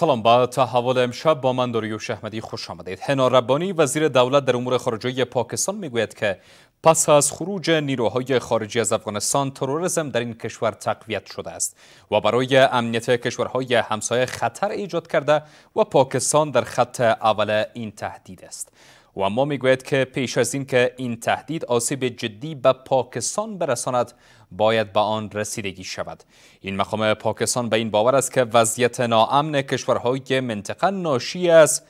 سلام با تحول امشب با من داریوش احمدی خوش آمدید هنا ربانی وزیر دولت در امور خارجی پاکستان میگوید که پس از خروج نیروهای خارجی از افغانستان تروریسم در این کشور تقویت شده است و برای امنیت کشورهای همسایه خطر ایجاد کرده و پاکستان در خط اول این تهدید است و ما میگوید که پیش از این که این تهدید آسیب جدی به پاکستان برساند باید به آن رسیدگی شود این مقام پاکستان به این باور است که وضعیت ناامن کشورهای منطقه ناشی از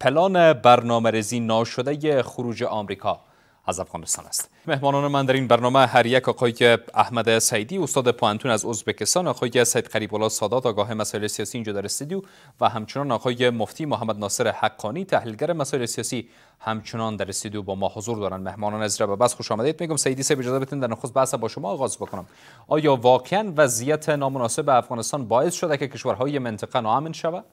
پلان برنامه‌ریزی ناشده خروج آمریکا از افغانستان است مهمانان من در این برنامه هر یک آقای احمد سعیدی استاد پوانتون از ازبکستان آقای سید قریب الله سادات آگاه مسائل سیاسی اینجا در استودیو و همچنان آقای مفتی محمد ناصر حقانی تحلیلگر مسائل سیاسی همچنان در استودیو با ما حضور دارند. مهمانان از به بس خوش آمدید میگم سیدی سه اجازه بدین در نخست بحث با شما آغاز بکنم آیا واقعا وضعیت نامناسب افغانستان باعث شده که کشورهای منطقه ناامن شود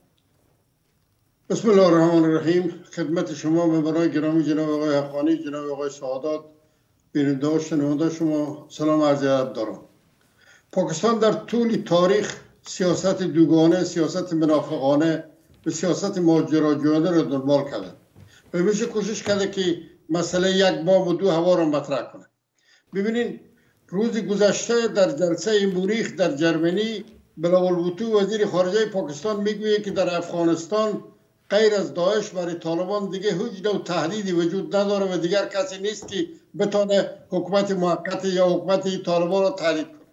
بسم الله الرحمن الرحیم خدمت شما به برای گرامی جناب آقای حقانی جناب آقای سعادات بیننده و شما سلام عرض دارم پاکستان در طول تاریخ سیاست دوگانه سیاست منافقانه و سیاست ماجراجویانه را دنبال کرده و میشه کوشش کرده که مسئله یک بام و دو هوا را مطرح کنه ببینین روز گذشته در جلسه موریخ در جرمنی بوتو وزیر خارجه پاکستان میگوید که در افغانستان غیر از داعش برای طالبان دیگه هیچ نوع تهدیدی وجود نداره و دیگر کسی نیست که بتانه حکومت موقت یا حکومت طالبان را تهدید کنه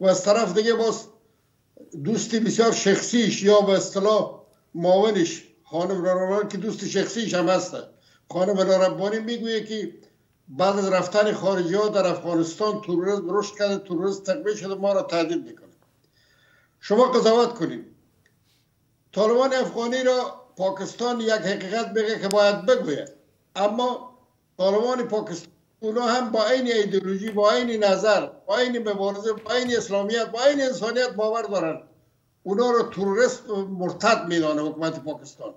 و از طرف دیگه باز دوستی بسیار شخصیش یا به اصطلاح معاونش خانم رانان که دوست شخصیش هم هسته خانم ربانی میگویه که بعد از رفتن خارجی ها در افغانستان تروریسم رشد کرده تورست تقبیه شده ما را تهدید میکنه شما قضاوت کنید طالبان افغانی را پاکستان یک حقیقت بگه که باید بگویه اما طالبان پاکستان اونا هم با این ایدئولوژی، با این نظر با این مبارزه با این اسلامیت با این انسانیت باور دارن اونا رو تروریست مرتد میدانه حکومت پاکستان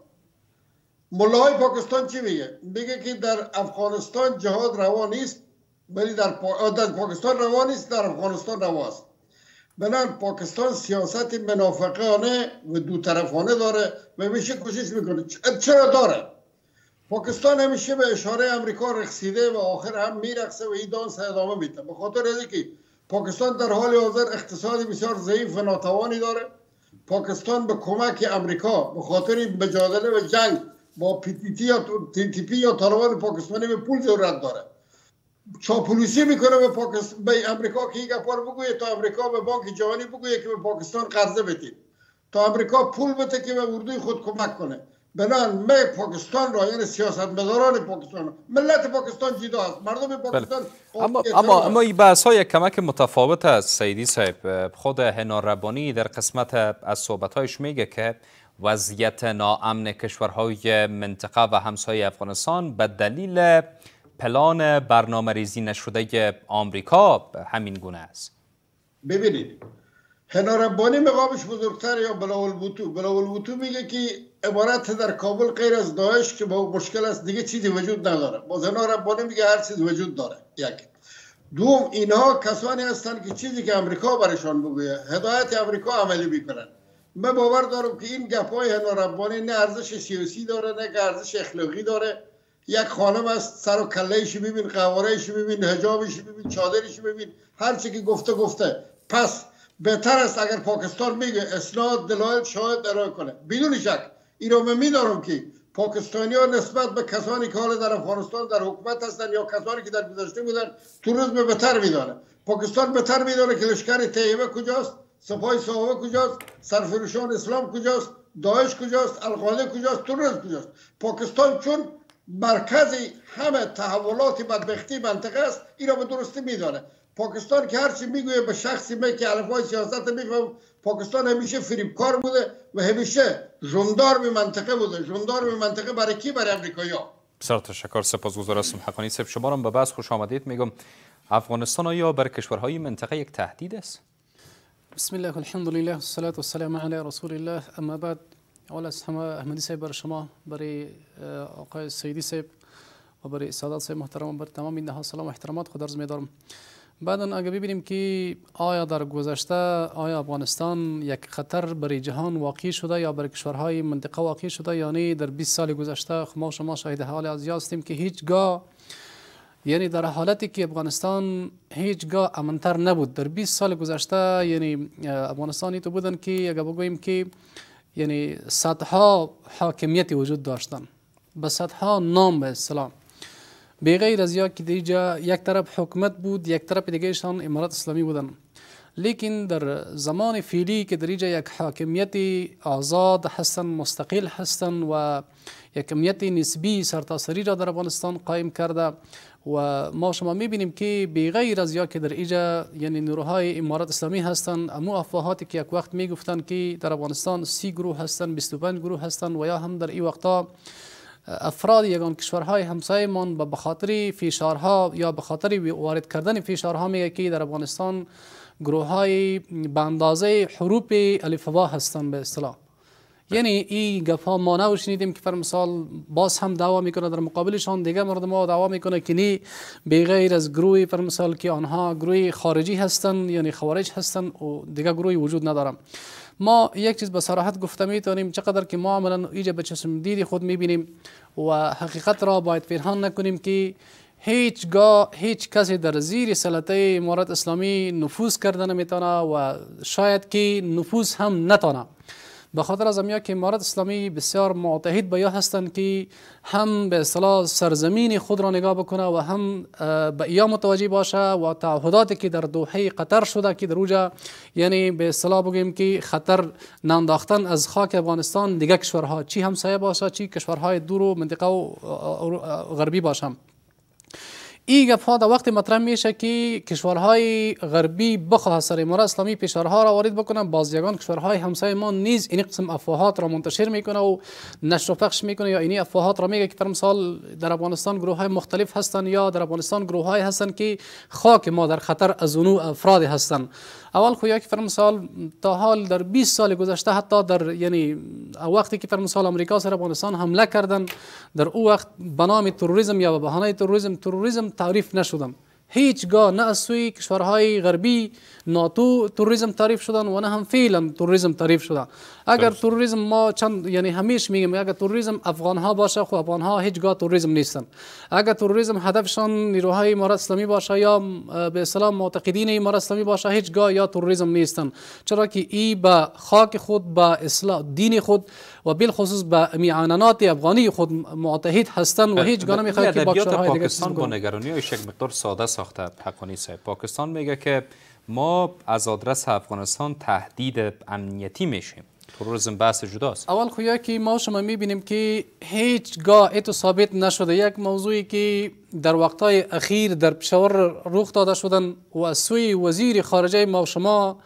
ملاهای پاکستان چی میگه میگه که در افغانستان جهاد روا نیست ولی در, پاکستان روا نیست در افغانستان روا بنابراین پاکستان سیاست منافقانه و دو طرفانه داره و همیشه کوشش میکنه چرا داره پاکستان همیشه به اشاره امریکا رقصیده و آخر هم میرقصه و این دانس ادامه میده به خاطر از پاکستان در حال حاضر اقتصادی بسیار ضعیف و ناتوانی داره پاکستان به کمک امریکا به خاطر مجادله و جنگ با پی تی یا تی, تی پی یا طالبان پاکستانی به پول ضرورت داره چاپلوسی میکنه به پاکستان به امریکا که این گفار بگویه تا امریکا به بانک جهانی بگویه که به پاکستان قرضه بدید تا امریکا پول بده که به اردوی خود کمک کنه بنان می پاکستان را یعنی مداران پاکستان ملت پاکستان جدا است مردم بله. پاکستان اما اما اما این بحث های کمک متفاوت است سیدی صاحب خود هنار ربانی در قسمت از صحبت هایش میگه که وضعیت ناامن کشورهای منطقه و همسایه افغانستان به دلیل پلان برنامه ریزی نشده آمریکا همین گونه است ببینید هناربانی مقامش بزرگتر یا بلاول بوتو بلاول بوتو میگه که عبارت در کابل غیر از داعش که با مشکل است دیگه چیزی وجود نداره باز هناربانی میگه هر چیز وجود داره یک دوم اینها کسانی هستند که چیزی که امریکا برشان بگویه هدایت امریکا عملی میکنن من باور دارم که این گپای هناربانی نه ارزش سیاسی داره نه ارزش اخلاقی داره یک خانم است سر و کلهش ببین قوارهش ببین حجابش ببین چادرش ببین هر چی که گفته گفته پس بهتر است اگر پاکستان میگه اسناد دلایل شاهد ارائه کنه بدون شک اینو من میدارم که پاکستانی ها نسبت به کسانی که حالا در افغانستان در حکومت هستند یا کسانی که در گذشته بودن به بهتر میداره پاکستان بهتر میداره که لشکر طیبه کجاست سپاه صحابه کجاست سرفروشان اسلام کجاست داعش کجاست القاعده کجاست روز کجاست پاکستان چون مرکز همه تحولات بدبختی منطقه است این را به درستی میدانه پاکستان که هرچی میگویه به شخصی می که علفای سیاست میگم پاکستان همیشه فریبکار بوده و همیشه جندار به منطقه بوده جندار به منطقه برای کی برای امریکایی ها بسیار تشکر سپاسگزار هستم حقانی صاحب شما را به بعض خوش آمدید میگم افغانستان یا بر کشورهای منطقه یک تهدید است بسم الله الحمد لله والصلاه والسلام علی رسول الله اما بعد اول از همه احمدی صاحب برای شما برای آقای سیدی صاحب و برای سادات صاحب محترم و برای تمام این ها سلام و احترامات خود عرض میدارم بعدا اگر ببینیم که آیا در گذشته آیا افغانستان یک خطر برای جهان واقع شده یا برای کشورهای منطقه واقع شده یعنی در 20 سال گذشته ما شما شاهد حال از هستیم که هیچگاه یعنی در حالتی که افغانستان هیچگاه امنتر نبود در 20 سال گذشته یعنی افغانستانی تو بودن که اگر بگوییم که یعنی صدها حاکمیتی وجود داشتن به صدها نام به اسلام به غیر از یا که دیجا یک طرف حکومت بود یک طرف دیگهشان امارات اسلامی بودن لیکن در زمان فعلی که در اینجا یک حاکمیت آزاد هستن مستقل هستن و یک امنیت نسبی سرتاسری را در افغانستان قائم کرده و ما شما میبینیم که به غیر از یا که در ایجا یعنی نیروهای امارات اسلامی هستند امو افواهاتی که یک وقت میگفتند که در افغانستان سی گروه هستند 25 گروه هستند و یا هم در این وقتا افراد یگان کشورهای همسایمان به بخاطر فشارها یا به خاطر وارد کردن فشارها میگه که در افغانستان گروه های به اندازه حروف الفبا هستند به اصطلاح یعنی این گفا ها ما شنیدیم که مثال باز هم دعوا میکنه در مقابلشان دیگه مردم ها دعوا میکنه که نی به غیر از گروه پر که آنها گروه خارجی هستن یعنی خوارج هستن و دیگه گروهی وجود ندارم ما یک چیز به صراحت گفته میتونیم چقدر که ما عملا ایجا به چشم دیدی خود میبینیم و حقیقت را باید پنهان نکنیم که هیچگاه هیچ کسی در زیر سلطه امارت اسلامی نفوذ کردن نمیتونه و شاید که نفوذ هم نتونه به خاطر از امیا که امارت اسلامی بسیار معتهد به یا هستند که هم به اصطلاح سرزمین خود را نگاه بکنه و هم به یا متوجه باشه و تعهداتی که در دوحه قطر شده که در اوجا یعنی به اصطلاح بگیم که خطر نانداختن از خاک افغانستان دیگر کشورها چی همسایه باشه چی کشورهای دور و منطقه و غربی باشم این گپ ها در وقت مطرح میشه که کشورهای غربی بخواه سر اماره اسلامی پیشرها را وارد بکنن باز یگان کشورهای همسایه ما نیز این قسم افواهات را منتشر میکنه و نشر و پخش میکنه یا این افواهات را میگه که پر مثال در افغانستان گروه مختلف هستند یا در افغانستان گروه های هستند که خاک ما در خطر از اونو افراد هستند اول خویا که پر تا حال در 20 سال گذشته حتی در یعنی وقتی که پر مثال آمریکا سر افغانستان حمله کردن در او وقت به نام تروریسم یا به بهانه تروریسم تروریسم تعریف نشدم هیچگاه نه از سوی کشورهای غربی ناتو توریسم تعریف شدن و نه هم فعلا توریسم تعریف شده اگر توریسم ما چند یعنی همیشه میگم اگر توریسم افغان ها باشه خو خب افغان ها هیچگاه توریسم نیستن اگر توریسم هدفشان نیروهای امارات اسلامی باشه یا به اسلام معتقدین امارات اسلامی باشه هیچگاه یا توریسم نیستن چرا که ای به خاک خود به اصلاح دین خود و خصوص به میاننات افغانی خود معتهد هستند و هیچ گانه میخواد که پاکستان با نگرانی های یک مقدار ساده ساخته حقانی پاکستان میگه که ما از آدرس افغانستان تهدید امنیتی میشیم تروریسم بحث جداست اول خویا که ما شما میبینیم که هیچگاه اتو ثابت نشده یک موضوعی که در وقتای اخیر در پشاور رخ داده شدن و سوی وزیر خارجه ما شما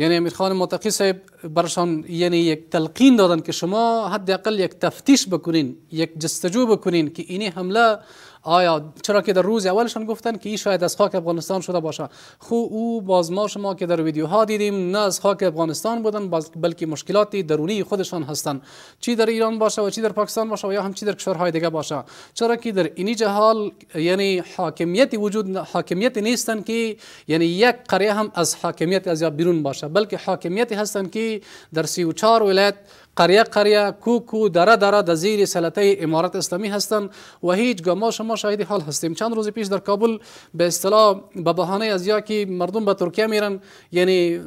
یعنی امیر خان متقی صاحب برشان یعنی یک تلقین دادن که شما حداقل یک تفتیش بکنین یک جستجو بکنین که اینی حمله آیا چرا که در روز اولشان گفتن که این شاید از خاک افغانستان شده باشه خو او باز ما شما که در ویدیوها دیدیم نه از خاک افغانستان بودن بلکه مشکلات درونی خودشان هستن چی در ایران باشه و چی در پاکستان باشه و یا هم چی در کشورهای دیگه باشه چرا که در اینی جهال یعنی حاکمیت وجود حاکمیت نیستن که یعنی یک قریه هم از حاکمیت از یا بیرون باشه بلکه حاکمیتی هستن که در 34 ولایت قریه قریه کوکو کو دره دره در زیر سلطه امارت اسلامی هستند و هیچ ما شما شاهد حال هستیم چند روز پیش در کابل به اصطلاح به بهانه از یا که مردم به ترکیه میرن یعنی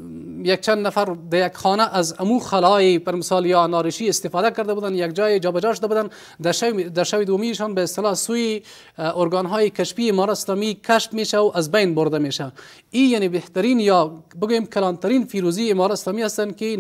یک چند نفر در یک خانه از امو خلای پر مثال یا نارشی استفاده کرده بودن یک جای جابجا شده بودن در شوی در دومیشان به اصطلاح سوی ارگان های کشفی امارت اسلامی کشف میشه و از بین برده میشه این یعنی بهترین یا بگویم کلانترین فیروزی امارت اسلامی هستند که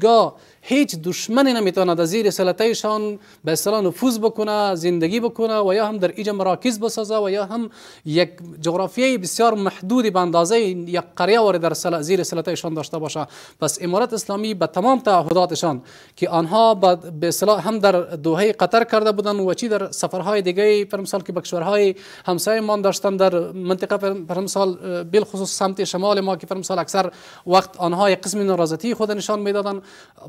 گاه هیچ دشمنی نمیتواند از زیر سلطهشان به اصطلاح نفوذ بکنه زندگی بکنه و یا هم در ایجا مراکز بسازه و یا هم یک جغرافیه بسیار محدودی به اندازه یک قریه وارد در سل... زیر سلطهشان داشته باشه بس امارت اسلامی به تمام تعهداتشان که آنها به اصطلاح هم در دوحه قطر کرده بودند و چی در سفرهای دیگه پر که بکشورهای کشورهای همسایه ما داشتن در منطقه پر مثال بالخصوص سمت شمال ما که پر اکثر وقت آنها یک قسم نارضایتی خود نشان میدادند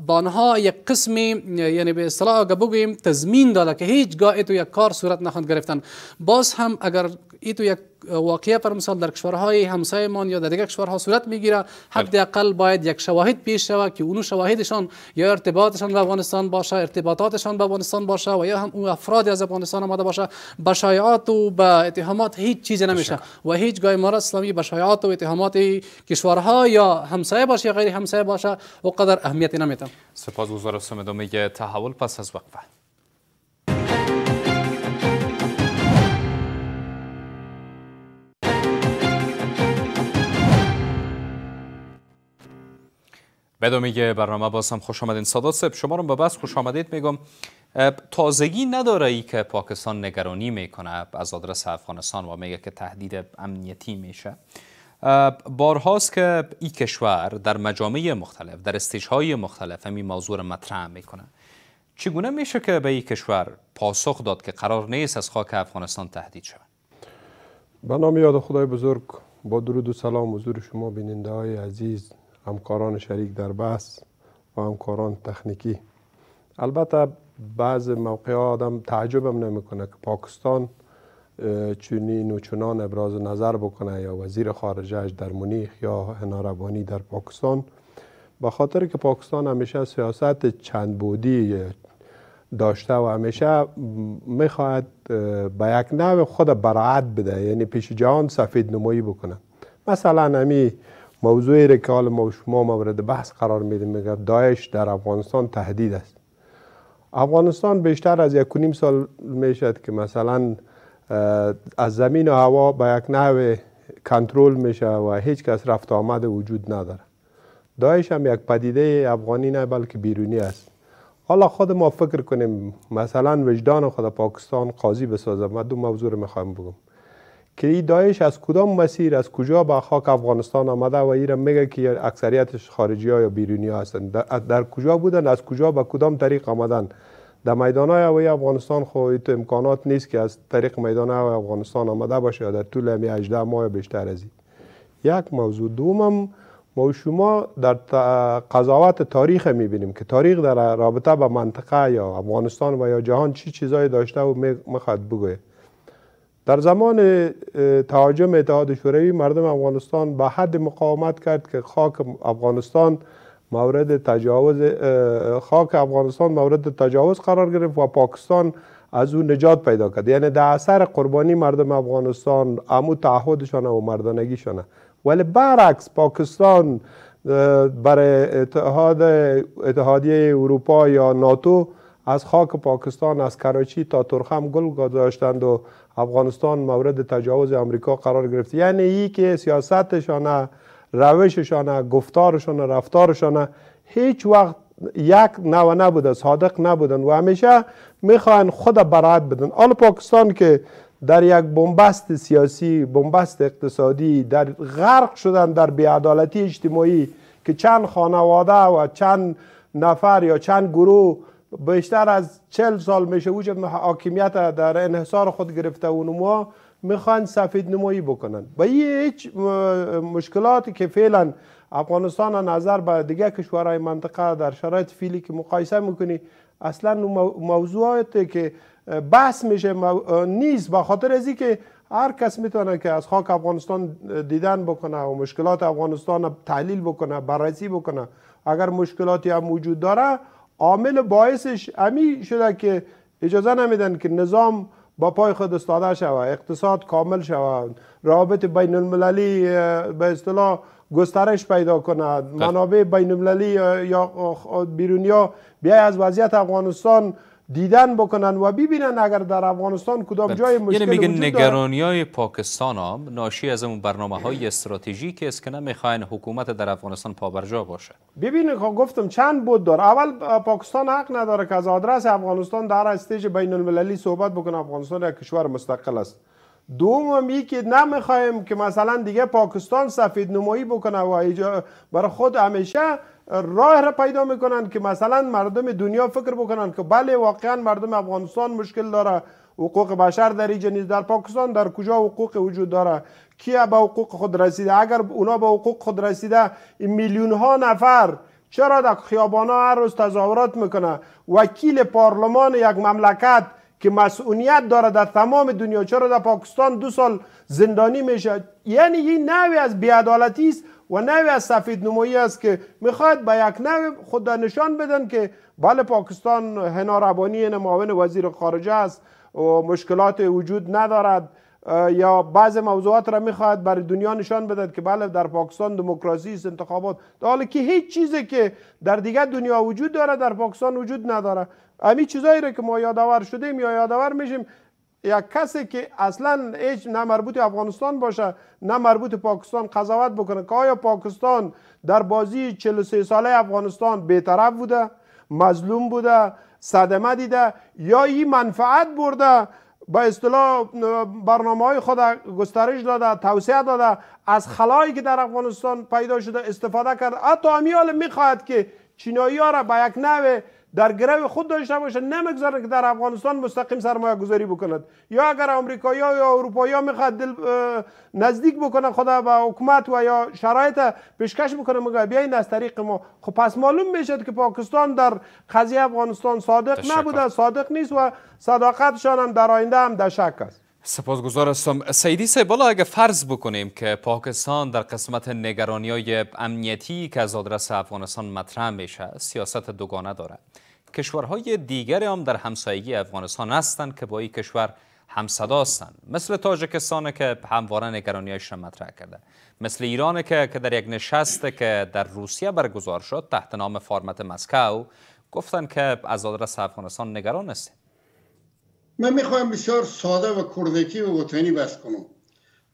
با آنها یک قسم یعنی به اصطلاح اگر بگویم تضمین داده که هیچ گاه تو یک کار صورت نخواهد گرفتن باز هم اگر ای تو یک واقعه پر مثال در کشورهای همسایمان یا در دیگر کشورها صورت میگیره حداقل باید یک شواهد پیش شود که اونو شواهدشان یا ارتباطشان به افغانستان باشه ارتباطاتشان به افغانستان باشه و یا هم اون افراد از افغانستان آمده باشه به شایعات و به اتهامات هیچ چیز نمیشه و هیچ گاه سلامی اسلامی به شایعات و اتهامات کشورها یا همسایه باشه یا غیر همسایه باشه و قدر اهمیتی نمیتن سپاسگزارم ادامه تحول پس از وقفه به میگه برنامه بازم خوش آمدین سادات سب شما رو به بس خوش آمدید میگم تازگی نداره ای که پاکستان نگرانی میکنه از آدرس افغانستان و میگه که تهدید امنیتی میشه بارهاست که این کشور در مجامع مختلف در استیجهای مختلف همین موضوع رو مطرح میکنه چگونه میشه که به این کشور پاسخ داد که قرار نیست از خاک افغانستان تهدید شود به نام یاد خدای بزرگ با درود و سلام حضور شما بیننده های عزیز همکاران شریک در بحث و همکاران تخنیکی البته بعض موقع آدم تعجبم نمیکنه که پاکستان چنین و چنان ابراز نظر بکنه یا وزیر خارجهش در مونیخ یا هناربانی در پاکستان به خاطر که پاکستان همیشه سیاست چند بودی داشته و همیشه میخواهد به یک نوع خود برعت بده یعنی پیش جهان سفید نمایی بکنه مثلا همی موضوع رکال که ما و مورد بحث قرار میده میگه داعش در افغانستان تهدید است افغانستان بیشتر از یک نیم سال میشد که مثلا از زمین و هوا به یک نحو کنترل میشه و هیچ کس رفت آمد وجود نداره داعش هم یک پدیده افغانی نه بلکه بیرونی است حالا خود ما فکر کنیم مثلا وجدان خود پاکستان قاضی بسازه و دو موضوع رو میخوایم بگم که این دایش از کدام مسیر از کجا به خاک افغانستان آمده و ایران میگه که اکثریتش خارجی ها یا بیرونی هستند در, کجا بودن از کجا به کدام طریق آمدن در میدان های هوایی افغانستان خو تو امکانات نیست که از طریق میدان های افغانستان آمده باشه یا در طول همی 18 ماه بیشتر از این یک موضوع دومم ما شما در قضاوت تاریخ میبینیم که تاریخ در رابطه به منطقه یا افغانستان و یا جهان چی چیزایی داشته و میخواد بگوید در زمان تهاجم اتحاد شوروی مردم افغانستان به حد مقاومت کرد که خاک افغانستان مورد تجاوز خاک افغانستان مورد تجاوز قرار گرفت و پاکستان از او نجات پیدا کرد یعنی در اثر قربانی مردم افغانستان امو تعهدشان و مردانگیشان ولی برعکس پاکستان برای اتحاد اتحادیه اروپا یا ناتو از خاک پاکستان از کراچی تا ترخم گل گذاشتند و افغانستان مورد تجاوز آمریکا قرار گرفت یعنی ای که سیاستشانه روششانه گفتارشان رفتارشان هیچ وقت یک نو نبوده صادق نبودن و همیشه میخواین خود برات بدن آل پاکستان که در یک بنبست سیاسی بنبست اقتصادی در غرق شدن در بیعدالتی اجتماعی که چند خانواده و چند نفر یا چند گروه بیشتر از چل سال میشه اوج حاکمیت در انحصار خود گرفته و نما میخوان سفید نمایی بکنن به هیچ مشکلاتی که فعلا افغانستان نظر به دیگه کشورهای منطقه در شرایط فیلی که مقایسه میکنی اصلا موضوعاتی که بحث میشه نیست بخاطر خاطر ازی که هر کس میتونه که از خاک افغانستان دیدن بکنه و مشکلات افغانستان تحلیل بکنه بررسی بکنه اگر مشکلاتی هم وجود داره عامل باعثش امی شده که اجازه نمیدن که نظام با پای خود استاده شوه اقتصاد کامل شوه روابط بین المللی به اصطلاح گسترش پیدا کند خب. منابع بین المللی یا بیرونیا بیای از وضعیت افغانستان دیدن بکنن و ببینن اگر در افغانستان کدام بله. جای یعنی مشکل یعنی میگن نگرانی های پاکستان ناشی از اون برنامه های که است که نمیخواین حکومت در افغانستان پابرجا باشه ببین که خب، گفتم چند بود دار اول پاکستان حق نداره که از آدرس افغانستان در استیج بین المللی صحبت بکنه افغانستان یک کشور مستقل است دوم می که نمیخوایم که مثلا دیگه پاکستان سفید نمایی بکنه و برای خود همیشه راه را پیدا میکنن که مثلا مردم دنیا فکر بکنن که بله واقعا مردم افغانستان مشکل داره حقوق بشر در اینجا در پاکستان در کجا حقوق وجود داره کیا به حقوق خود رسیده اگر اونا به حقوق خود رسیده این میلیون ها نفر چرا در خیابان ها هر روز تظاهرات میکنه وکیل پارلمان یک مملکت که مسئولیت داره در تمام دنیا چرا در پاکستان دو سال زندانی میشه یعنی این نوی از بیعدالتی است و نوی از سفید نمایی است که میخواد به یک نوع خود نشان بدن که بله پاکستان هنا ربانی یعنی معاون وزیر خارجه است و مشکلات وجود ندارد یا بعض موضوعات را میخواهد برای دنیا نشان بدهد که بله در پاکستان دموکراسی است انتخابات حالا که هیچ چیزی که در دیگر دنیا وجود داره در پاکستان وجود نداره امی چیزایی را که ما یادآور شدیم یا یادآور میشیم یا کسی که اصلا هیچ نه مربوط افغانستان باشه نه مربوط پاکستان قضاوت بکنه که آیا پاکستان در بازی 43 ساله افغانستان بیطرف بوده مظلوم بوده صدمه دیده یا این منفعت برده با اصطلاح برنامه های خود گسترش داده توسعه داده از خلایی که در افغانستان پیدا شده استفاده کرده حتی همی میخواهد که چینایی ها را به یک نوع در گرو خود داشته باشه نمیگذاره که در افغانستان مستقیم سرمایه گذاری بکند یا اگر امریکایی یا اروپایی ها میخواد نزدیک بکنه خدا به حکومت و یا شرایط پیشکش بکنه مگه بیاین از طریق ما خب پس معلوم میشه که پاکستان در قضیه افغانستان صادق نبوده صادق نیست و صداقتشان هم در آینده هم در شک است سپاس هستم سیدی سی بالا اگه فرض بکنیم که پاکستان در قسمت نگرانی های امنیتی که از آدرس افغانستان مطرح میشه سیاست دوگانه دارد کشورهای دیگری هم در همسایگی افغانستان هستند که با این کشور همصدا هستند مثل تاجکستان که همواره نگرانیاش را مطرح کرده مثل ایران که که در یک نشست که در روسیه برگزار شد تحت نام فرمت مسکو گفتن که از آدرس افغانستان نگران است من میخوام بسیار ساده و کردکی و وطنی بس کنم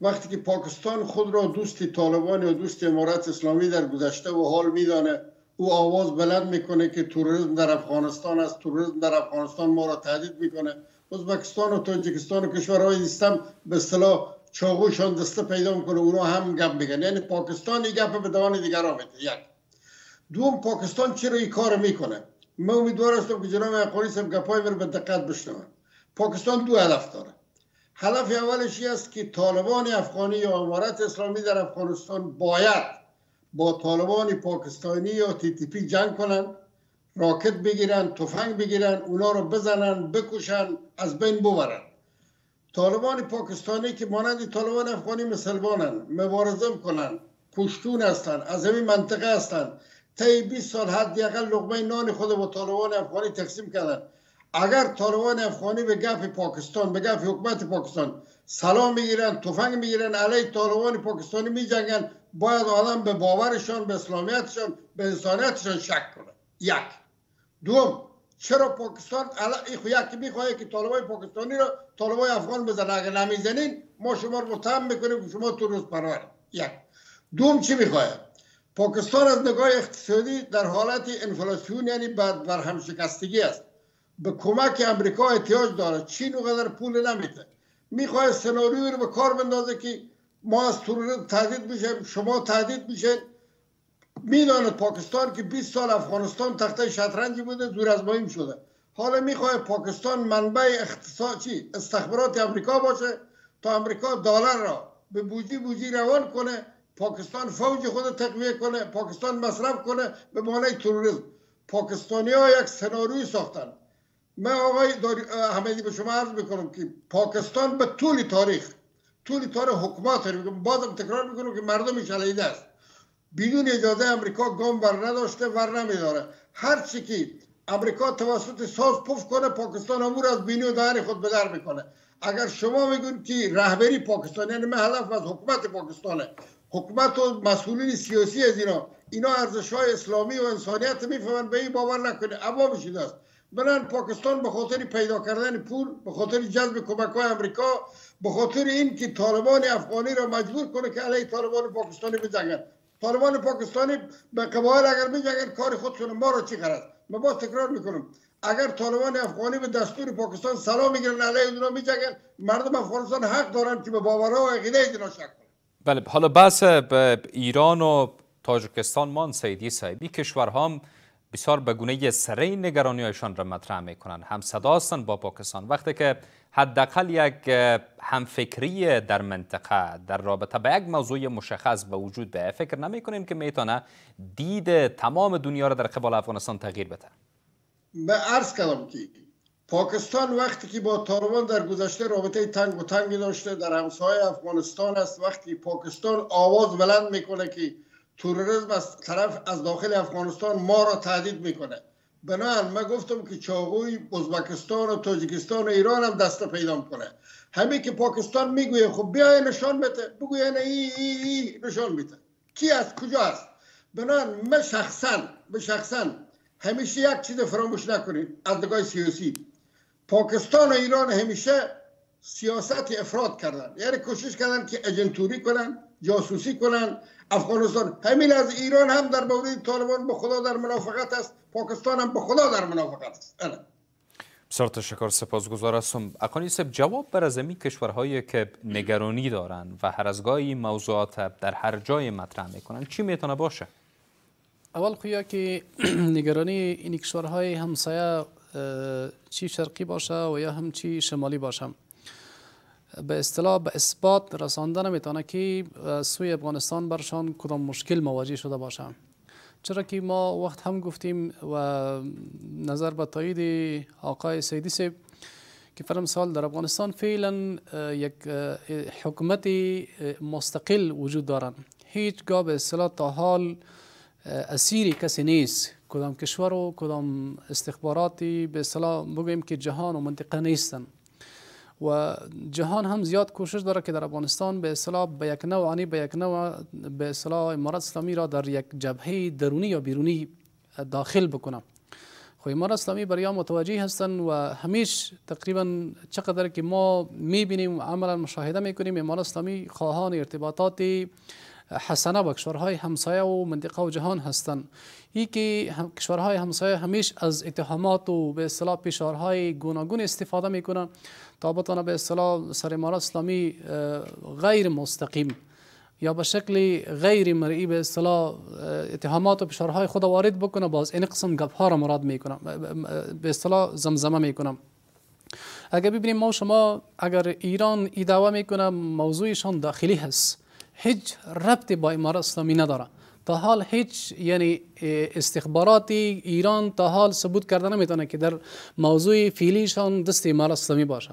وقتی که پاکستان خود را دوست طالبان یا دوست امارت اسلامی در گذشته و حال میدانه او آواز بلند میکنه که توریسم در افغانستان است توریسم در افغانستان ما را تهدید میکنه ازبکستان و تاجیکستان و کشورهای دیستم به اصطلاح چاغوشان دسته پیدا میکنه اونا هم گپ میگن یعنی پاکستانی گپ به دوان دیگر آمده یک دوم پاکستان چرا این کار میکنه من امیدوار هستم که جناب حقانی صاحب گپای بره به دقت بشنو پاکستان دو هدف داره هدف اولش است که طالبان افغانی یا امارت اسلامی در افغانستان باید با طالبان پاکستانی یا تی تی پی جنگ کنن راکت بگیرن تفنگ بگیرن اونا رو بزنن بکشن از بین ببرن طالبان پاکستانی که مانند طالبان افغانی مسلمانن مبارزه میکنن، پشتون هستن از همین منطقه هستن طی 20 سال حداقل لقمه نان خود با طالبان افغانی تقسیم کردن اگر طالبان افغانی به گف پاکستان به گف حکومت پاکستان سلام میگیرن تفنگ میگیرن علیه طالبان پاکستانی میجنگن باید آدم به باورشان به اسلامیتشان به انسانیتشان شک کنه یک دوم چرا پاکستان این یکی میخواهی که طالبای پاکستانی را طالبای افغان بزنه اگر نمیزنین ما شما رو متهم میکنیم شما تو روز یک دوم چی میخواد؟ پاکستان از نگاه اقتصادی در حالت انفلاسیون یعنی هم شکستگی است به کمک امریکا احتیاج داره چین اونقدر پول نمیده میخواد سناریوی رو به کار بندازه که ما از تروریسم تهدید میشه شما تهدید میشه میداند پاکستان که 20 سال افغانستان تخته شطرنج بوده دور از مایم شده حالا میخواه پاکستان منبع اقتصادی استخبارات امریکا باشه تا امریکا دلار را به بوجی بوجی روان کنه پاکستان فوج خود تقویه کنه پاکستان مصرف کنه به مانع تروریسم پاکستانی ها یک سناریوی ساختن من آقای حمیدی به شما عرض میکنم که پاکستان به طول تاریخ طول کار حکومت رو بازم تکرار میکنم که مردم شلیده است بدون اجازه امریکا گام بر نداشته ور نمیداره هر چی که امریکا توسط ساز پف کنه پاکستان امور از بینی و دهن خود بدر میکنه اگر شما میگون که رهبری پاکستان یعنی من از حکومت پاکستانه حکومت و مسئولین سیاسی از اینا اینا ارزش های اسلامی و انسانیت میفهمن به این باور نکنه عوام شده است بلند پاکستان به خاطر پیدا کردن پول به خاطر جذب کمک های امریکا به خاطر این که طالبان افغانی را مجبور کنه که علیه طالبان پاکستانی بجنگد. طالبان پاکستانی به قبایل اگر بجنگد کار خود کنه ما را چی قرد من باز تکرار میکنم اگر طالبان افغانی به دستور پاکستان سلام میگیرن علیه اونا میجنگن مردم افغانستان حق دارن که به باورها و عقیده اینا شک کنن بله حالا بحث به ایران و تاجیکستان مان سیدی سایبی کشورها هم بسیار به گونه سره نگرانیشان را مطرح میکنند، هم صدا با پاکستان وقتی که حداقل یک همفکری در منطقه در رابطه به یک موضوع مشخص به وجود به فکر نمی که میتونه دید تمام دنیا را در قبال افغانستان تغییر بده به عرض کردم که پاکستان وقتی که با طالبان در گذشته رابطه تنگ و تنگی داشته در همسایه افغانستان است وقتی پاکستان آواز بلند میکنه که تروریسم از طرف از داخل افغانستان ما را تهدید میکنه بنابراین من گفتم که چاغوی ازبکستان و تاجیکستان و ایران هم دست پیدا کنه همین که پاکستان میگویه خب بیا نشان بده بگویه ای ای ای نشان بده کی از کجا است بنابراین من شخصا به شخصا همیشه یک چیز فراموش نکنید از نگاه سیاسی پاکستان و ایران همیشه سیاست افراد کردن یعنی کوشش کردن که اجنتوری کنن جاسوسی کنند افغانستان همین از ایران هم در مورد طالبان به خدا در منافقت است پاکستان هم به خدا در منافقت است بله. بسیار تشکر گذار هستم اقانی سب جواب بر از این کشورهایی که نگرانی دارند و هر از گاهی موضوعات در هر جای مطرح میکنن چی میتونه باشه اول خویا که نگرانی این کشورهای همسایه چی شرقی باشه و یا هم چی شمالی باشه به اصطلاح به اثبات رسانده نمیتونه که سوی افغانستان برشان کدام مشکل مواجه شده باشه چرا که ما وقت هم گفتیم و نظر به تایید آقای سیدی سیب که فرم سال در افغانستان فعلا یک حکمت مستقل وجود دارن هیچگاه به اصطلاح تا حال اسیر کسی نیست کدام کشور و کدام استخباراتی به اصطلاح بگویم که جهان و منطقه نیستن و جهان هم زیاد کوشش داره که در افغانستان به اصطلاح به یک نوع به یک نوع به اسلامی را در یک جبهه درونی یا بیرونی داخل بکنه خو خب، امارت اسلامی برای متوجه هستن و همیش تقریبا چقدر که ما میبینیم عملا مشاهده میکنیم امارات اسلامی خواهان ارتباطاتی حسنه با کشورهای همسایه و منطقه و جهان هستند ای که هم کشورهای همسایه همیش از اتهامات و به اصطلاح پیشارهای گوناگون استفاده میکنن تا به اصطلاح سر امارات اسلامی غیر مستقیم یا به شکل غیر مرئی به اصطلاح اتهامات و فشارهای خود وارد بکنه باز این قسم گپ ها را مراد میکنم به اصطلاح زمزمه میکنم اگر ببینیم ما شما اگر ایران ای دعوا میکنه موضوعشان داخلی هست هیچ ربطی با اماره اسلامی نداره تا حال هیچ یعنی استخبارات ایران تا حال ثبوت کرده نمیتونه که در موضوع فیلیشان دست امارات اسلامی باشه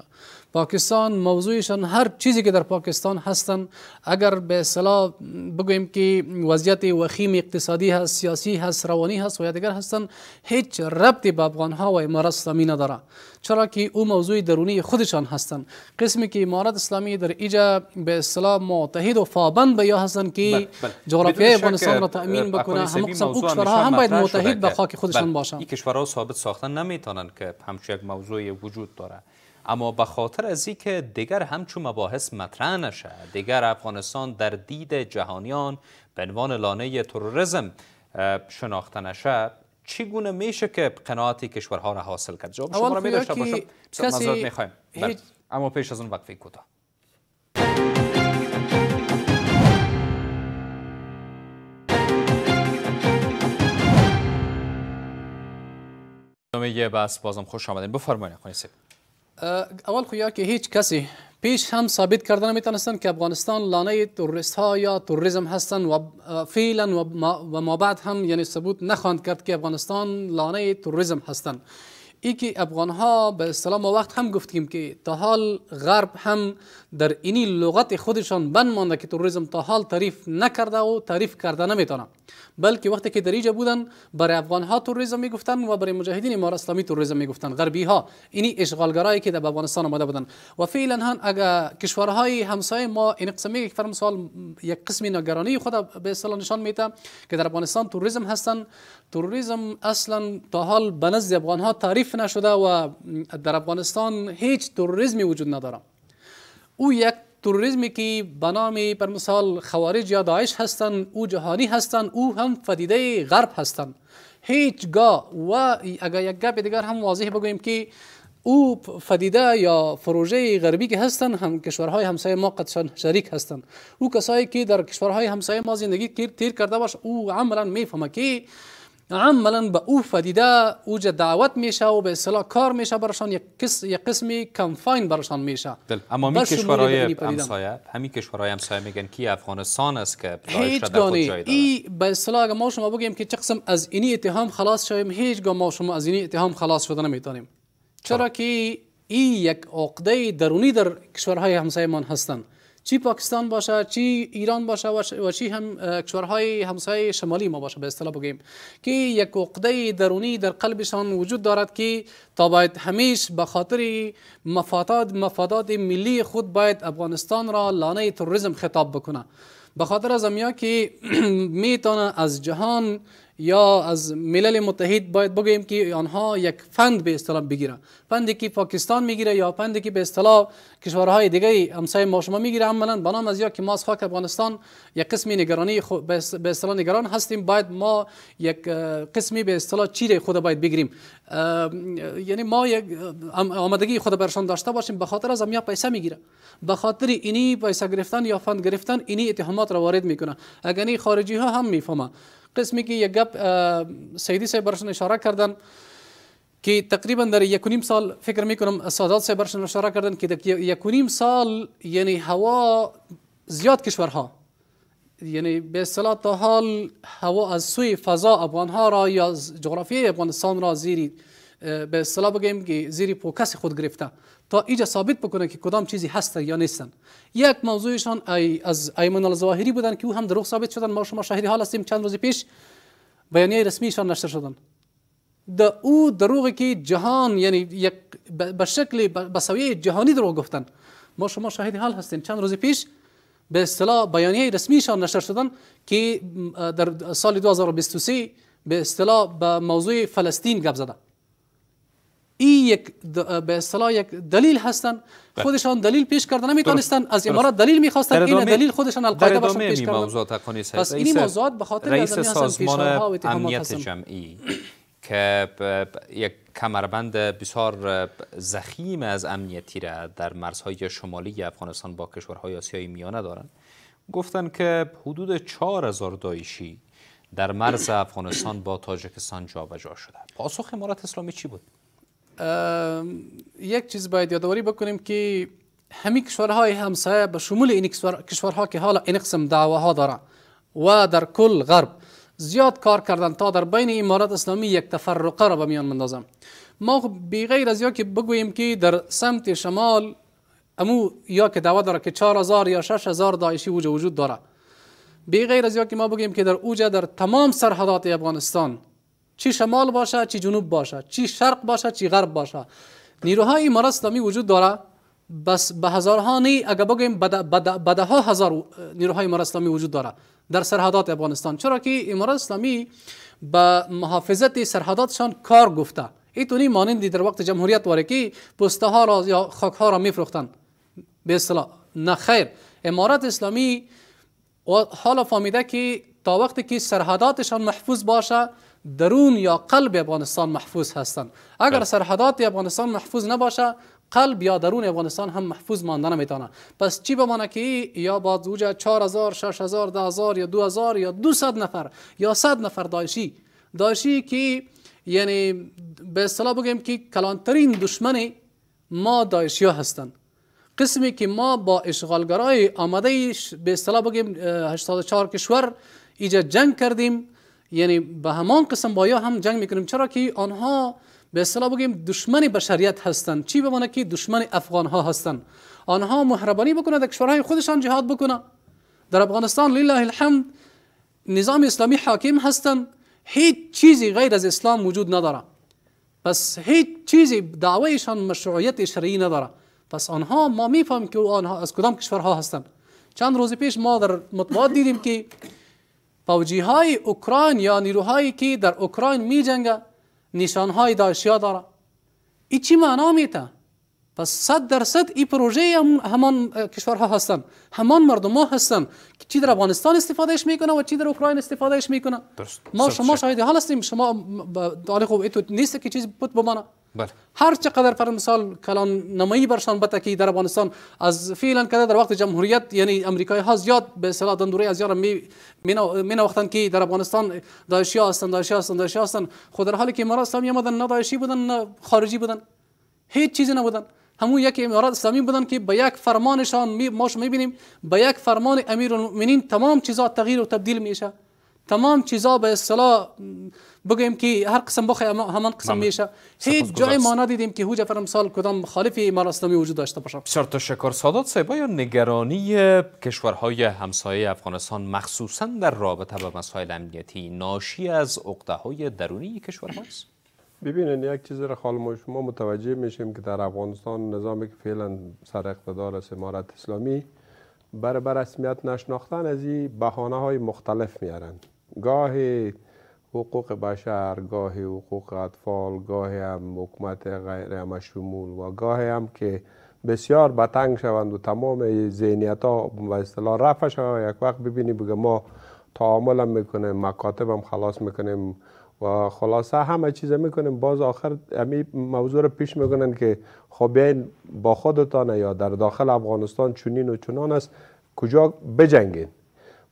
پاکستان موضوعشان هر چیزی که در پاکستان هستن اگر به صلاح بگویم که وضعیت وخیم اقتصادی هست سیاسی هست روانی هست و دیگر هستن هیچ ربطی به افغانها و امارات اسلامی نداره چرا که او موضوع درونی خودشان هستن قسمی که امارات اسلامی در ایجا به صلاح متحد و فابند به یا هستن که بله، بله. جغرافیای افغانستان را تامین بکنه هم قسم کشورها هم باید متحد به خاک خودشان بله، باشن این کشورها ثابت ساختن نمیتونن که همچون یک موضوع وجود داره اما به خاطر از که دیگر همچون مباحث مطرح نشه دیگر افغانستان در دید جهانیان به عنوان لانه تروریسم شناخته نشه چگونه میشه که قناعت کشورها را حاصل کرد جواب شما را میداشته باشم کسی... بله، اما پیش از اون وقفی کوتاه برنامه بس بازم خوش آمدید. بفرمایید خانم اول خویا که هیچ کسی پیش هم ثابت کرده نمیتونستن که افغانستان لانه توریست ها یا توریزم هستن و فعلا و ما بعد هم یعنی ثبوت نخواند کرد که افغانستان لانه توریسم هستن ای که افغان ها به سلام وقت هم گفتیم که تا حال غرب هم در اینی لغت خودشان بند مانده که توریزم تا حال تعریف نکرده و تعریف کرده نمیتونم بلکه وقتی که در اینجا بودن برای افغان ها می میگفتن و برای مجاهدین ما اسلامی می میگفتن غربی ها اینی اشغالگرایی که در افغانستان آمده بودن و فعلا هم اگر کشورهای همسایه ما این قسمی یک فرم سال یک قسمی نگرانی خود به اصطلاح نشان میده که در افغانستان توریزم هستن توریسم اصلا تا حال به افغان ها تعریف نشده و در افغانستان هیچ توریزمی وجود نداره او یک تروریزمی که به نام پر مثال خوارج یا داعش هستند او جهانی هستند او هم فدیده غرب هستند هیچگاه و اگر یک گپ دیگر هم واضح بگویم که او فدیده یا پروژه غربی که هستند هم کشورهای همسایه ما قطعا شریک هستند او کسایی که در کشورهای همسایه ما زندگی تیر کرده باش او عملا میفهمه که عملا به او فدیده اوجا دعوت میشه و به اصطلاح کار میشه برشان یک یک قسمی کمفاین برشان میشه اما می کشورهای همسایه همی کشورهای همسایه میگن کی افغانستان است که هیچ گونه ای به اصطلاح اگر ما شما بگیم که چه قسم از اینی اتهام خلاص شویم هیچ گونه ما شما از اینی اتهام خلاص شده نمیتونیم چرا که این یک عقده درونی در کشورهای همسایه مان هستند چی پاکستان باشه چی ایران باشه و چی هم کشورهای همسایه شمالی ما باشه به اصطلاح بگیم که یک عقده درونی در قلبشان وجود دارد که تا باید همیش به خاطر مفادات مفادات ملی خود باید افغانستان را لانه تروریسم خطاب بکنه به خاطر از امیا که میتونه از جهان یا از ملل متحد باید بگویم که آنها یک فند به اصطلاح بگیره فندی که پاکستان میگیره یا فندی که به اصطلاح کشورهای دیگه همسایه ما شما میگیره عملا بنام از یا که ما از خاک افغانستان یک قسمی نگرانی به اصطلاح نگران هستیم باید ما یک قسمی به اصطلاح چیره خود باید بگیریم یعنی ما یک آمدگی خود برشان داشته باشیم به خاطر از امیا پیسه میگیره به خاطر اینی پیسه گرفتن یا فند گرفتن اینی اتهامات را وارد میکنه اگر خارجی ها هم میفهمه قسمی که یک گپ سیدی صاحب برشون اشاره کردن که تقریبا در یک و نیم سال فکر می کنم سادات صاحب برشون اشاره کردن که در یک و نیم سال یعنی هوا زیاد کشورها یعنی به اصطلاح تا حال هوا از سوی فضا افغانها را یا جغرافیای افغانستان را زیری به اصطلاح بگیم که زیری پوکس خود گرفته تا اینجا ثابت بکنه که کدام چیزی هستن یا نیستن یک موضوعشان ای از ایمن الزواهری بودن که او هم دروغ ثابت شدن ما شما شاهد حال هستیم چند روز پیش بیانیه رسمیشان نشر شدن در او دروغی که جهان یعنی یک به شکل بسویه جهانی دروغ گفتن ما شما شاهد حال هستیم چند روز پیش به اصطلاح بیانیه رسمیشان نشر شدن که در سال 2023 به اصطلاح به موضوع فلسطین گپ زدن ای یک به اصطلاح یک دلیل هستن بله. خودشان دلیل پیش کردن نمیتونستن از امارات دلیل میخواستن این دلیل خودشان القاعده باشون پیش کردن موضوعات پس این موضوعات به خاطر رئیس سازمان امنیت جمعی که یک کمربند بسیار زخیم از امنیتی را در مرزهای شمالی افغانستان با کشورهای آسیای میانه دارند گفتن که حدود 4000 دایشی در مرز افغانستان با تاجکستان جابجا شده پاسخ امارات اسلامی چی بود یک چیز باید یادآوری بکنیم که همه کشورهای همسایه به شمول این کشورها که حالا این قسم ها داره و در کل غرب زیاد کار کردن تا در بین امارات اسلامی یک تفرقه را به میان مندازم ما خب بی از یا که بگوییم که در سمت شمال امو یا که دعوه داره که 4000 یا 6000 داعشی وجود وجود داره بغیر از یا که ما بگوییم که در اوجه در تمام سرحدات افغانستان چی شمال باشه چی جنوب باشه چی شرق باشه چی غرب باشه نیروهای امارات اسلامی وجود داره بس به هزارها نی اگه بگیم به ده ها هزار نیروهای امارات اسلامی وجود داره در سرحدات افغانستان چرا که امارات اسلامی به محافظت سرحداتشان کار گفته ایتونی مانندی در وقت جمهوریت واره که پسته ها را یا خاک ها را میفروختن به اصطلاح نه خیر امارات اسلامی حالا فهمیده که تا وقتی که سرحداتشان محفوظ باشه درون یا قلب افغانستان محفوظ هستند اگر بله. سرحدات افغانستان محفوظ نباشه قلب یا درون افغانستان هم محفوظ مانده نمیتانه پس چی بمانه که یا با وجه 4000 6000 10000 یا 2000 یا 200 نفر یا 100 نفر داعشی داعشی که یعنی به اصطلاح بگیم که کلانترین دشمن ما داعشی هستند قسمی که ما با اشغالگرای آمده به اصطلاح بگیم 84 کشور ایجا جنگ کردیم یعنی به همان قسم با یا هم جنگ میکنیم چرا که آنها به اصطلاح بگیم دشمن بشریت هستند چی بمانه که دشمن افغان ها هستند آنها مهربانی بکنه در کشورهای خودشان جهاد بکنه در افغانستان لله الحمد نظام اسلامی حاکم هستند هیچ چیزی غیر از اسلام وجود نداره پس هیچ چیزی دعویشان مشروعیت شرعی نداره پس آنها ما میفهمیم که آنها از کدام کشورها هستند چند روز پیش ما در مطبوعات که فوجی های اوکراین یا نیروهایی که در اوکراین می جنگه نشان های داعشیا داره این چی معنا میته پس صد درصد این پروژه همان کشورها هستن همان مردم ها هستن که چی در افغانستان استفادهش میکنه و چی در اوکراین استفادهش میکنه ما شما شاهد حال هستیم شما داخل خوب نیست که چیز بود بمانه بله هر چقدر بر مثال کلان نمایی برشان بته که در افغانستان از فعلا که در وقت جمهوریت یعنی امریکای ها زیاد به اصطلاح دندوره از یارم می نوختن که در افغانستان داعشی ها هستن داعشی هستن داعشی خود در حالی که امارات اسلامی آمدن نه داعشی بودن نه خارجی بودن هیچ چیزی نبودن همون یک امارات اسلامی بودن که به یک فرمانشان می ماش میبینیم به یک فرمان امیرالمؤمنین تمام چیزا تغییر و تبدیل میشه تمام چیزا به اصطلاح بگیم که هر قسم بخوای همان قسم بله. میشه هیچ جای ما ندیدیم که هوجه سال کدام خالف ایمان اسلامی وجود داشته باشه بسیار تشکر سادات صاحب یا نگرانی کشورهای همسایه افغانستان مخصوصا در رابطه با مسائل امنیتی ناشی از عقده های درونی کشور ماست؟ ببینید یک چیز را خالما شما متوجه میشیم که در افغانستان نظامی که فعلا سر اقتدار است امارت اسلامی بر بر رسمیت نشناختن از این بهانه های مختلف میارند گاهی حقوق بشر گاه حقوق اطفال گاه هم حکومت غیر مشمول و گاهی هم که بسیار بتنگ شوند و تمام ذهنیت ها و اصطلاح رفع شوند یک وقت ببینی بگه ما تعامل هم میکنیم مکاتب هم خلاص میکنیم و خلاصه همه چیز میکنیم باز آخر امی موضوع رو پیش میکنن که خب بیاین با خودتان یا در داخل افغانستان چونین و چنان است کجا بجنگین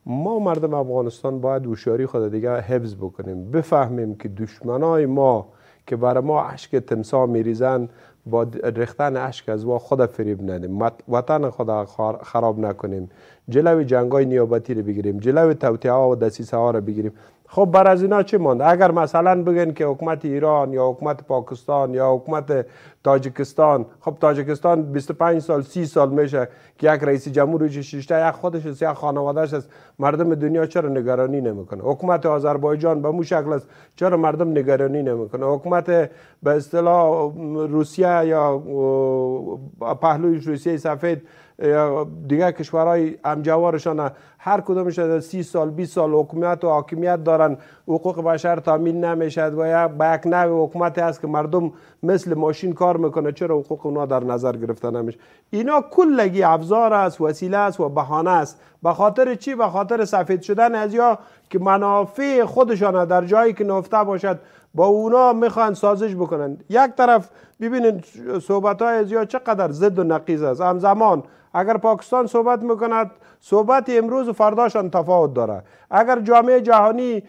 ما مردم افغانستان باید هوشیاری خود دیگر حفظ بکنیم بفهمیم که دشمنای ما که برای ما اشک تمسا میریزن با ریختن اشک از وا خود فریب ندیم وطن خود خراب نکنیم جلوی جنگای نیابتی رو بگیریم جلوی ها و دسیسه ها رو بگیریم خب بر از اینا چه مانده اگر مثلا بگن که حکومت ایران یا حکومت پاکستان یا حکومت تاجکستان خب تاجکستان 25 سال 30 سال میشه که یک رئیس جمهور شیشته یک خودش است یک خانوادهش است مردم دنیا چرا نگرانی نمیکنه حکومت آذربایجان به مو شکل است چرا مردم نگرانی نمیکنه حکومت به اصطلاح روسیه یا پهلوی روسیه سفید دیگه کشورهای همجوارشان هر کدومشان سی سال 20 سال حکومت و حاکمیت دارن حقوق بشر تامین نمیشد و یک با یک حکومت هست که مردم مثل ماشین کار میکنه چرا حقوق اونا در نظر گرفته نمیشه اینا کلگی افزار است وسیله است و بهانه است به خاطر چی به خاطر سفید شدن از یا که منافع خودشان در جایی که نفته باشد با اونا میخوان سازش بکنن یک طرف ببینید صحبت های زیاد چقدر زد و نقیز است همزمان اگر پاکستان صحبت میکند صحبت امروز و فرداشان تفاوت داره اگر جامعه جهانی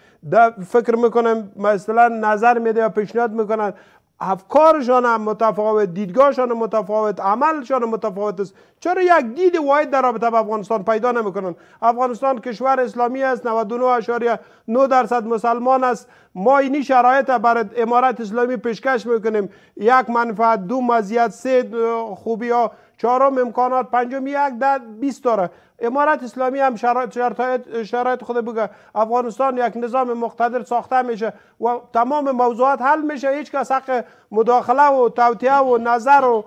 فکر میکنه مثلا نظر میده یا پیشنهاد میکنن افکارشان هم متفاوت دیدگاهشان متفاوت عملشان متفاوت است چرا یک دید واحد در رابطه با افغانستان پیدا نمیکنن افغانستان کشور اسلامی است 99.9 درصد مسلمان است ما اینی شرایط برای امارت اسلامی پیشکش میکنیم یک منفعت دو مزیت سه خوبی ها چهارم امکانات پنجم یک ده 20 داره امارت اسلامی هم شرایط, شرایط خود بگه افغانستان یک نظام مقتدر ساخته میشه و تمام موضوعات حل میشه هیچ کس حق مداخله و توطئه و نظر و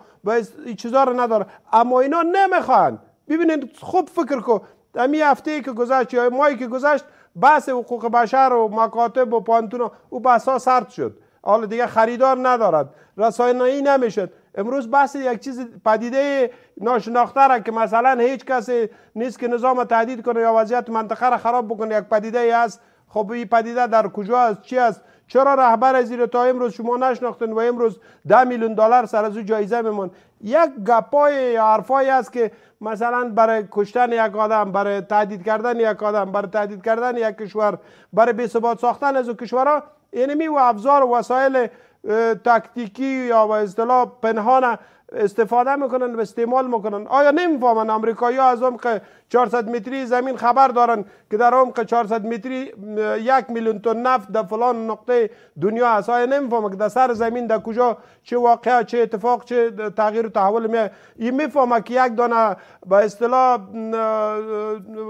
چیزا رو نداره اما اینا نمیخوان ببینید خوب فکر کو امی هفته که گذشت یا ماهی که گذشت بحث حقوق بشر و مکاتب و پانتون و بحث ها سرد شد حالا دیگه خریدار ندارد ای نمیشد امروز بحث یک چیز پدیده ناشناخته را که مثلا هیچ کسی نیست که نظام تهدید کنه یا وضعیت منطقه را خراب بکنه یک پدیده ای است خب این پدیده در کجا است چی است چرا رهبر زیر تا امروز شما نشناختن و امروز ده میلیون دلار سر از جایزه میمون یک گپای یا حرفایی است که مثلا برای کشتن یک آدم برای تهدید کردن یک آدم برای تهدید کردن یک کشور برای بی ساختن از کشورها اینمی یعنی و ابزار و وسایل تکتیکی یا به اصطلاح پنهان استفاده میکنن و استعمال میکنن آیا نمیفهمن امریکایی ها از عمق 400 متری زمین خبر دارن که در عمق 400 متری یک میلیون تن نفت در فلان نقطه دنیا هست آیا نمیفهمن که در سر زمین در کجا چه واقعه چه اتفاق چه تغییر و تحول می این میفهمه که یک دانه با اصطلاح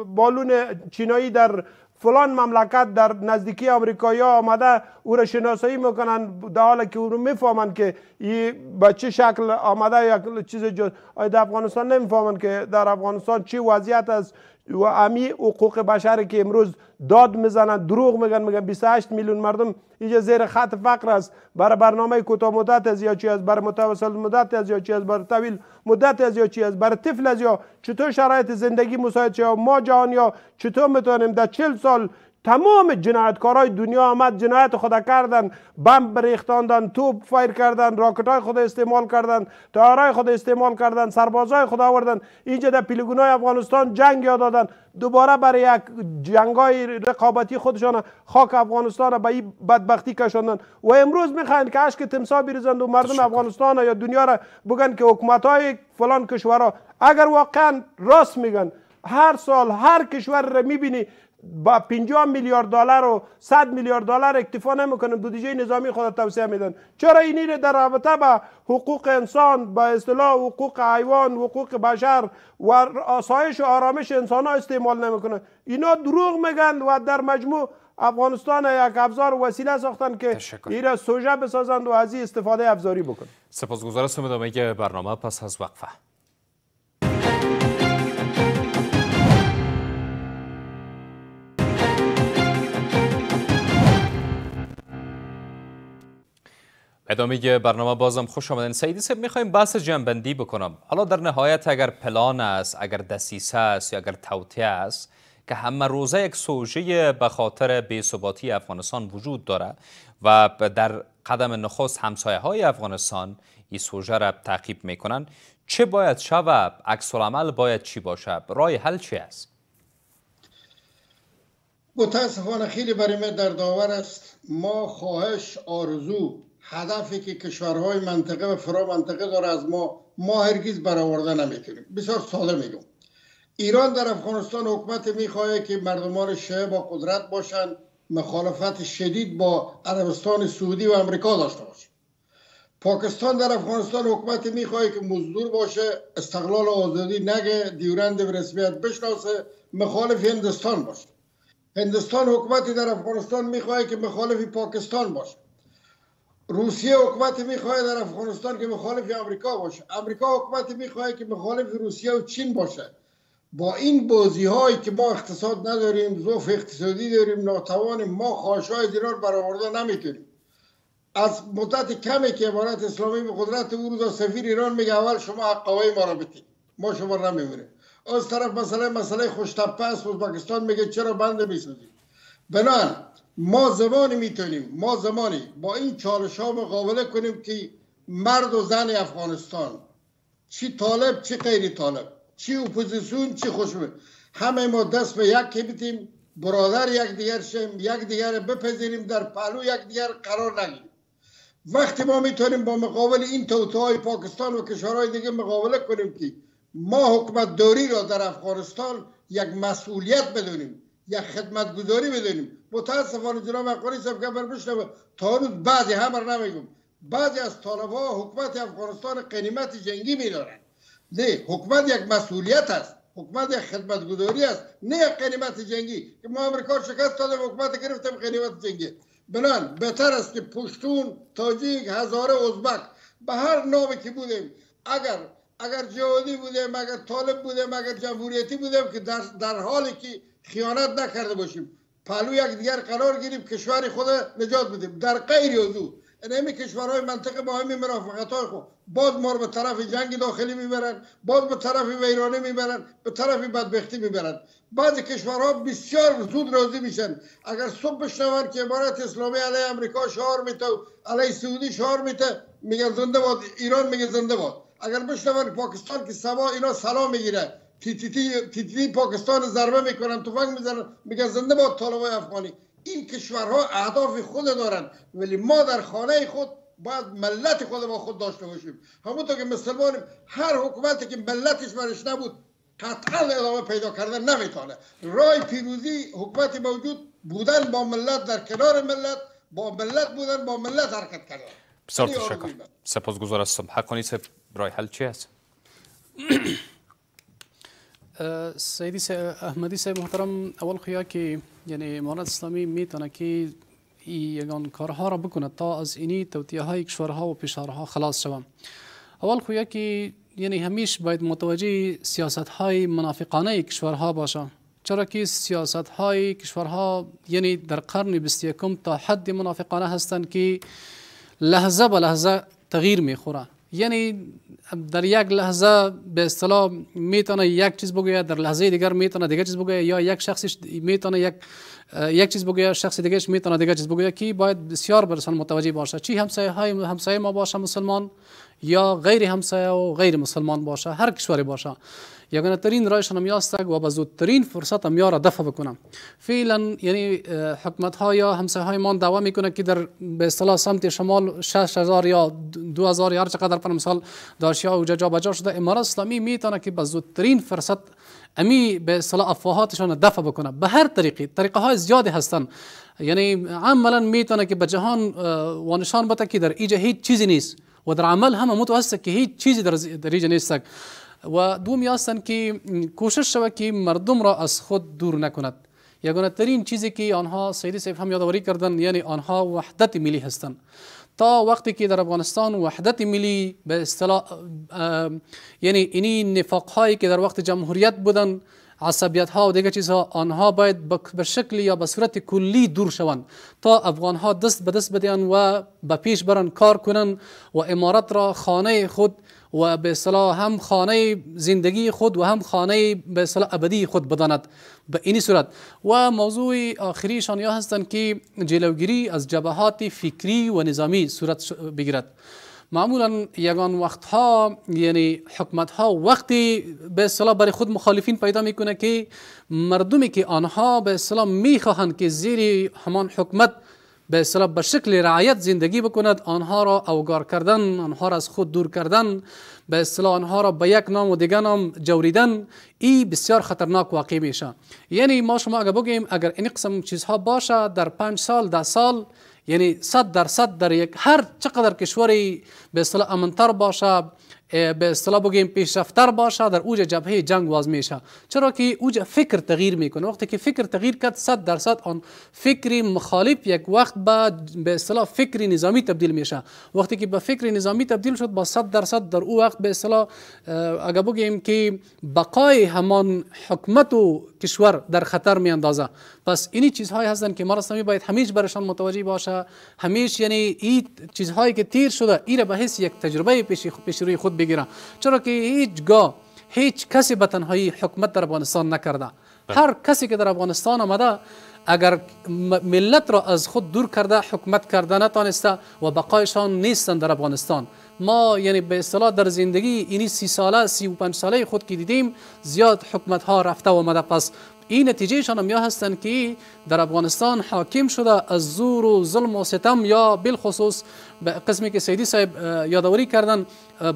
بالون چینایی در فلان مملکت در نزدیکی امریکایی ها آمده او را شناسایی میکنن در حال که او رو میفهمن که ای با چه شکل آمده یا چیز جز در افغانستان نمیفهمن که در افغانستان چی وضعیت است و امی حقوق بشر که امروز داد میزنن دروغ میگن میگن 28 میلیون مردم اینجا زیر خط فقر است برای برنامه کوتاه مدت از یا چی است برای متوسط مدت از یا چی از برای طویل مدت از یا چی از برای طفل از یا چطور شرایط زندگی مساعد شه ما جهان یا چطور میتونیم در 40 سال تمام جنایتکارای دنیا آمد جنایت خدا کردن بمب بریختاندن توپ فایر کردن راکت های خود استعمال کردن تارای خود استعمال کردن سربازای خدا آوردن اینجا در های افغانستان جنگ یاد دادن دوباره برای یک جنگای رقابتی خودشان خاک افغانستان به این بدبختی کشاندن و امروز میخواین که اشک تمسا بریزند و مردم افغانستان یا دنیا را بگن که حکومت های فلان کشورها اگر واقعا راست میگن هر سال هر کشور را میبینی با 50 میلیارد دلار و 100 میلیارد دلار اکتفا نمیکنن بودجه نظامی خود توسعه میدن چرا اینی در رابطه با حقوق انسان با اصطلاح حقوق حیوان حقوق بشر و آسایش و آرامش انسان ها استعمال نمیکنه. اینا دروغ میگن و در مجموع افغانستان یک ابزار وسیله ساختن که ایرا سوژه بسازند و از استفاده ابزاری بکنن سپاسگزار هستم که برنامه پس از وقفه ادامه برنامه بازم خوش آمدین سیدی صاحب میخوایم بحث جنبندی بکنم حالا در نهایت اگر پلان است اگر دسیسه است یا اگر توطیه است که همه روزه یک سوژه به خاطر بی‌ثباتی افغانستان وجود داره و در قدم نخست همسایه های افغانستان این سوژه را تعقیب میکنن چه باید شود عکس العمل باید چی باشد رای حل چی است متاسفانه خیلی برای در داور است ما خواهش آرزو هدفی که کشورهای منطقه و فرا منطقه داره از ما ما هرگز برآورده نمیتونیم بسیار ساده میگم ایران در افغانستان حکمت میخواهد که مردمان شیعه با قدرت باشن مخالفت شدید با عربستان سعودی و امریکا داشته باشه پاکستان در افغانستان حکمت میخواهد که مزدور باشه استقلال آزادی نگه دیورند به رسمیت بشناسه مخالف هندستان باشه هندستان حکومتی در افغانستان میخواهد که مخالف پاکستان باشه روسیه حکومت میخواه در افغانستان که مخالف امریکا باشه امریکا حکومت میخواه که مخالف روسیه و چین باشه با این بازی هایی که ما اقتصاد نداریم زوف اقتصادی داریم ناتوان ما خواهش های دینار برآورده نمیتونیم از مدت کمی که امارت اسلامی به قدرت او روزا سفیر ایران میگه اول شما حقاوی ما را بتید ما شما را از طرف مسئله مسئله خوشتپه است ازبکستان میگه چرا بند میسازید بنان ما زمانی میتونیم ما زمانی با این چالش ها مقابله کنیم که مرد و زن افغانستان چی طالب چی غیر طالب چی اپوزیسون چی خوشمه؟ همه ما دست به یک که بیتیم برادر یک دیگر شیم یک دیگر بپذیریم در پلو یک دیگر قرار نگیریم وقتی ما میتونیم با مقابل این توتهای پاکستان و کشورهای دیگه مقابله کنیم که ما حکمت دوری را در افغانستان یک مسئولیت بدونیم یک خدمتگذاری بدونیم متاسفانه جناب اقوانی صاحب بر بشنبه تا روز بعضی همه نمیگم بعضی از ها حکومت افغانستان قنیمت جنگی میدارن نه حکمت یک مسئولیت است حکمت یک خدمتگذاری است نه یک قنیمت جنگی که ما امریکا شکست دادیم حکومت گرفتم قنیمت جنگی بنان بهتر است که پشتون تاجیک هزاره ازبک به هر نامی که بودیم اگر اگر جهادی بودیم اگر طالب بودیم اگر جمهوریتی بودیم که در, در حالی که خیانت نکرده باشیم پهلو یک دیگر قرار گیریم کشور خود نجات بدیم در غیر این یعنی نمی کشورهای منطقه با همین مرافقت های خود باز ما به طرف جنگ داخلی میبرند. باز به طرف ویرانه میبرن به طرف بدبختی میبرن بعضی کشورها بسیار زود راضی میشن اگر صبح بشنوند که امارت اسلامی علیه امریکا شعار میته علیه سعودی شعار میته میگن زنده باد ایران میگه زنده باد اگر بشنوند پاکستان که سبا اینا سلام میگیره تی تی تی, پاکستان ضربه میکنن توفنگ میزنن میگن زنده باد طالبای افغانی این کشورها اهداف خود دارن ولی ما در خانه خود باید ملت خود با خود داشته باشیم همونطور که مسلمانیم هر حکومتی که ملتش برش نبود قطعا ادامه پیدا کردن نمیتونه رای پیروزی حکومتی موجود بودن با ملت در کنار ملت با ملت بودن با ملت حرکت کردن بسیار تشکر سپاسگزار هستم رای حل چی سیدی سی احمدی سی محترم اول خویا که یعنی امارت اسلامی میتونه که یگان کارها را بکنه تا از اینی توتیه های کشورها و پیشارها خلاص شوم اول خویا که یعنی همیش باید متوجه سیاست های منافقانه کشورها باشه چرا که سیاست های کشورها یعنی در قرن 21 تا حد منافقانه هستند که لحظه به لحظه تغییر میخورن یعنی در یک لحظه به اصطلاح میتونه یک چیز بگه در لحظه دیگر میتونه دیگه چیز بگه یا یک شخص میتونه یک یک چیز بگه شخص دیگهش میتونه دیگه چیز بگه کی باید بسیار برسان متوجه باشه چی همسایه های همسایه ما باشه مسلمان یا غیر همسایه و غیر مسلمان باشه هر کشوری باشه یگانه ترین راهشان هم یاستگ و بزودترین زودترین فرصت هم دفع بکنم فعلا یعنی حکمت ها یا همسایه های دعوا میکنه که در به اصطلاح سمت شمال 6000 یا 2000 یا هر چقدر پر مثال داشیا و جا بجا شده امارات اسلامی میتونه که بزودترین فرصت امی به اصطلاح افواهاتشان دفع بکنه به هر طریقی طریقه های زیادی هستن یعنی عملا میتونه که به جهان وانشان بده که در ایجا هیچ چیزی نیست و در عمل هم متوسط که هیچ چیزی در, در و دومی هستند که کوشش شود که مردم را از خود دور نکند یگانه ترین چیزی که آنها سیدی صاحب هم یادآوری کردند یعنی آنها وحدت ملی هستند تا وقتی که در افغانستان وحدت ملی به اصطلاح یعنی اینی نفاق هایی که در وقت جمهوریت بودن عصبیت ها و دیگه چیزها آنها باید به شکل یا به صورت کلی دور شوند تا افغان ها دست به دست بدهند و به پیش برن کار کنند و امارت را خانه خود و به صلاح هم خانه زندگی خود و هم خانه به صلاح ابدی خود بداند به این صورت و موضوع آخری یا هستند که جلوگیری از جبهات فکری و نظامی صورت بگیرد معمولا یگان وقت ها یعنی حکمت ها وقتی به اصطلاح برای خود مخالفین پیدا میکنه که مردمی که آنها به اصطلاح میخواهند که زیر همان حکمت به به شکل رعایت زندگی بکند آنها را اوگار کردن آنها را از خود دور کردن به اصطلاح آنها را به یک نام و دیگر نام جوریدن ای بسیار خطرناک واقع میشه یعنی ما شما اگر بگیم اگر این قسم چیزها باشه در پنج سال ده سال یعنی صد در صد در یک هر چقدر کشوری به اصطلاح امنتر باشه به اصطلاح بگیم پیشرفتتر باشه در اوج جبهه جنگ واز میشه چرا که اوج فکر تغییر میکنه وقتی که فکر تغییر کرد 100 درصد آن فکر مخالف یک وقت به به اصطلاح فکری نظامی تبدیل میشه وقتی که به فکر نظامی تبدیل شد با در درصد در او وقت به اصطلاح اگر بگیم که بقای همان حکمت و کشور در خطر می اندازه پس اینی چیزهایی هستند که ما رسمی باید همیش برشان متوجه باشه همیش یعنی این چیزهایی که تیر شده این به حس یک تجربه پیش, پیش روی خود بگیره چرا که هیچگاه هیچ کسی به تنهایی حکمت در افغانستان نکرده هر کسی که در افغانستان آمده اگر ملت را از خود دور کرده حکمت کرده نتانسته و بقایشان نیستند در افغانستان ما یعنی به اصطلاح در زندگی اینی سی ساله سی و پنج ساله خود که دیدیم زیاد حکمت ها رفته و آمده پس این نتیجهشان هم یا هستند که در افغانستان حاکم شده از زور و ظلم و ستم یا بالخصوص به قسمی که سیدی صاحب یادوری کردن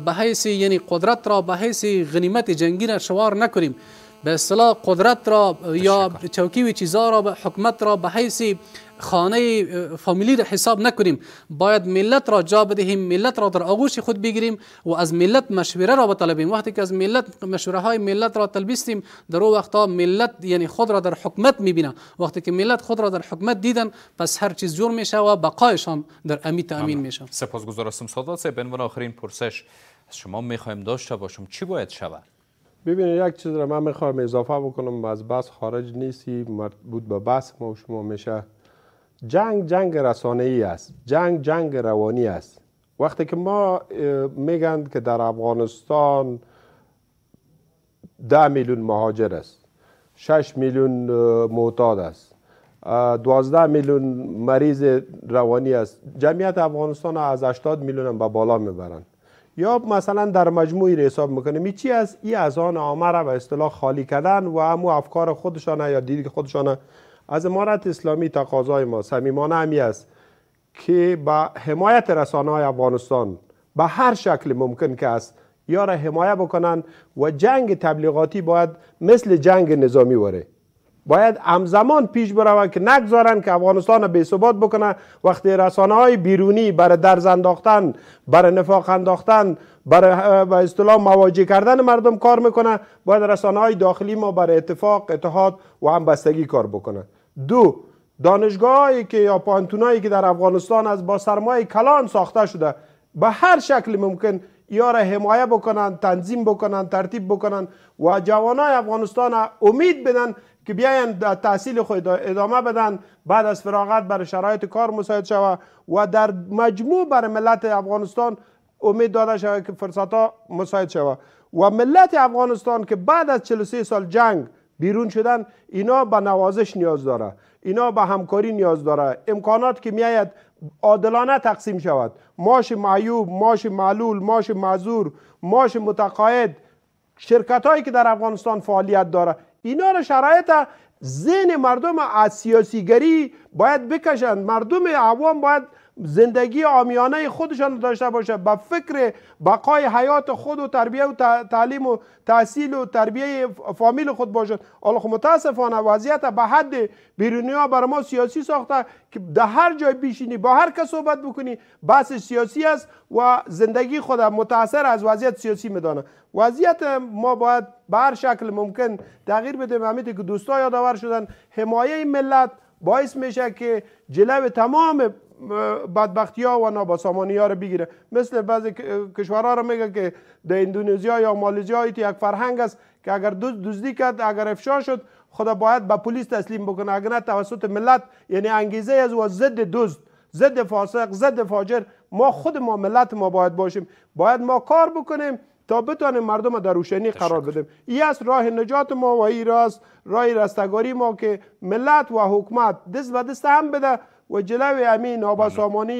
به حیث یعنی قدرت را به حیث غنیمت جنگی را شوار نکنیم به اصطلاح قدرت را یا چوکی و چیزها را حکمت را به حیث خانه فامیلی را حساب نکنیم باید ملت را جا بدهیم ملت را در آغوش خود بگیریم و از ملت مشوره را بطلبیم وقتی که از ملت مشوره های ملت را تلبیستیم در او وقتا ملت یعنی خود را در حکمت میبینه وقتی که ملت خود را در حکمت دیدن پس هر چیز جور میشه و بقایش در امی تامین میشه سپاسگزار هستم سادات عنوان آخرین پرسش از شما میخوایم داشته باشم چی باید شود ببینید یک چیز رو من میخوام اضافه بکنم از بس خارج نیستی مربوط به بس ما شما میشه جنگ جنگ رسانه ای است جنگ جنگ روانی است وقتی که ما میگند که در افغانستان ده میلیون مهاجر است شش میلیون معتاد است دوازده میلیون مریض روانی است جمعیت افغانستان از 80 میلیون به بالا میبرند یا مثلا در مجموعی را حساب میکنیم چی از ای از آن را و اصطلاح خالی کردن و امو افکار خودشانه یا دید خودشانه از امارت اسلامی تقاضای ما صمیمانه همی است که به حمایت رسانه های افغانستان به هر شکل ممکن که است یا را حمایه بکنن و جنگ تبلیغاتی باید مثل جنگ نظامی وره باید همزمان پیش بروند که نگذارن که افغانستان به ثبات بکنه وقتی رسانه های بیرونی برای درز انداختن برای نفاق انداختن برای به مواجه کردن مردم کار میکنه باید رسانه های داخلی ما برای اتفاق اتحاد و همبستگی کار بکنه دو دانشگاهایی که یا پانتونایی که در افغانستان از با سرمایه کلان ساخته شده به هر شکل ممکن یا را حمایه بکنن تنظیم بکنن ترتیب بکنن و جوانای افغانستان امید بدن که بیاین تحصیل خود ادامه بدن بعد از فراغت بر شرایط کار مساعد شوه و در مجموع بر ملت افغانستان امید داده شود که فرصت ها مساعد شوه و ملت افغانستان که بعد از 43 سال جنگ بیرون شدن اینا به نوازش نیاز داره اینا به همکاری نیاز داره امکانات که میاید عادلانه تقسیم شود ماش معیوب ماش معلول ماش معذور ماش متقاعد شرکت هایی که در افغانستان فعالیت داره اینا را شرایط ذهن مردم از سیاسیگری باید بکشند مردم عوام باید زندگی آمیانه خودشان رو داشته باشد به فکر بقای حیات خود و تربیه و تعلیم و تحصیل و تربیه فامیل خود باشد حالا خب متاسفانه وضعیت به حد بیرونی ها بر ما سیاسی ساخته که در هر جای بیشینی با هر کس صحبت بکنی بحث سیاسی است و زندگی خود متاثر از وضعیت سیاسی میدانه وضعیت ما باید به هر شکل ممکن تغییر بده همیتی که دوستا یادآور شدن حمایه ملت باعث میشه که جلو تمام بدبختی ها و ناباسامانی ها رو بگیره مثل بعضی کشورها رو میگه که در اندونزیا یا مالزیا یک فرهنگ است که اگر دزدی کرد اگر افشا شد خدا باید به با پلیس تسلیم بکنه اگر نه توسط ملت یعنی انگیزه از و ضد دزد ضد فاسق ضد فاجر ما خود ما ملت ما باید باشیم باید ما کار بکنیم تا بتانیم مردم رو در روشنی قرار بدیم این است راه نجات ما و این راست راه رستگاری ما که ملت و حکومت دست و دست هم بده و جلوی همین بله.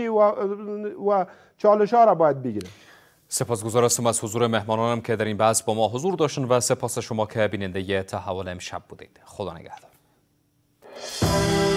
و, و چالش ها را باید بگیره سپاس گزارستم از حضور مهمانانم که در این بحث با ما حضور داشتن و سپاس شما که بیننده تحول امشب بودید خدا نگهدار